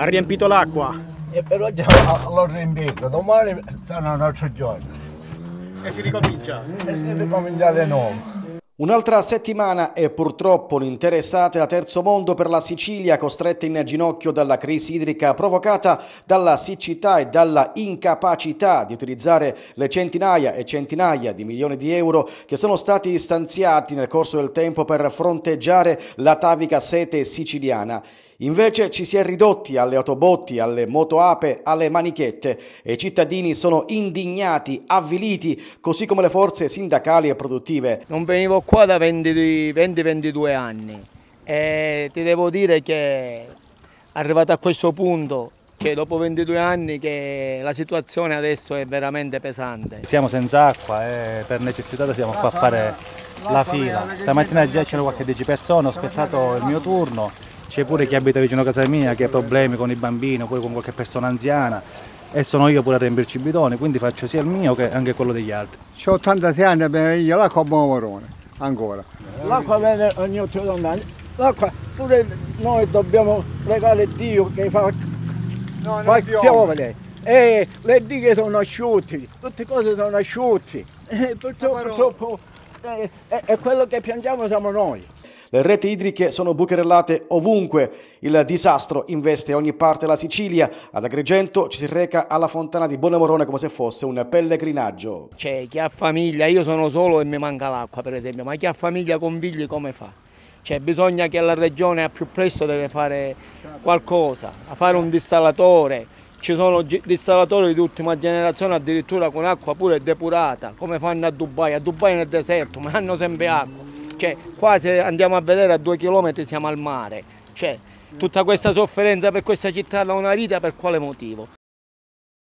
Ha riempito l'acqua. E però già l'ho riempito, domani sarà un altro giorno. E si ricomincia. E si ricomincia di nuovo. Un'altra settimana e purtroppo l'intera estate a Terzo Mondo per la Sicilia costretta in ginocchio dalla crisi idrica provocata dalla siccità e dalla incapacità di utilizzare le centinaia e centinaia di milioni di euro che sono stati stanziati nel corso del tempo per fronteggiare la tavica sete siciliana. Invece ci si è ridotti alle autobotti, alle motoape, alle manichette e i cittadini sono indignati, avviliti, così come le forze sindacali e produttive. Non venivo qua da 20-22 anni e ti devo dire che arrivato a questo punto che dopo 22 anni che la situazione adesso è veramente pesante. Siamo senza acqua e eh, per necessità siamo qua a fare la fila. Stamattina già c'erano qualche 10 persone, ho aspettato il mio turno c'è pure chi abita vicino a casa mia che ha problemi con i bambini oppure con qualche persona anziana e sono io pure a riempirci i bidoni, quindi faccio sia il mio che anche quello degli altri. Ho 86 anni e io l'acqua a buon morone, ancora. L'acqua viene ogni 8 anni, l'acqua pure noi dobbiamo pregare Dio che fa, no, fa piovere. E le dighe sono asciutte, tutte cose sono asciutte. E purtroppo, purtroppo è, eh, eh, è quello che piangiamo siamo noi. Le reti idriche sono bucherellate ovunque. Il disastro investe ogni parte della Sicilia. Ad Agrigento ci si reca alla fontana di Bonamorone come se fosse un pellegrinaggio. C'è chi ha famiglia, io sono solo e mi manca l'acqua per esempio, ma chi ha famiglia con figli come fa? C'è bisogno che la regione a più presto deve fare qualcosa, a fare un dissalatore, ci sono dissalatori di ultima generazione addirittura con acqua pure depurata, come fanno a Dubai, a Dubai nel deserto, ma hanno sempre acqua. Cioè, qua se andiamo a vedere a due chilometri siamo al mare. Cioè, tutta questa sofferenza per questa città da una vita per quale motivo?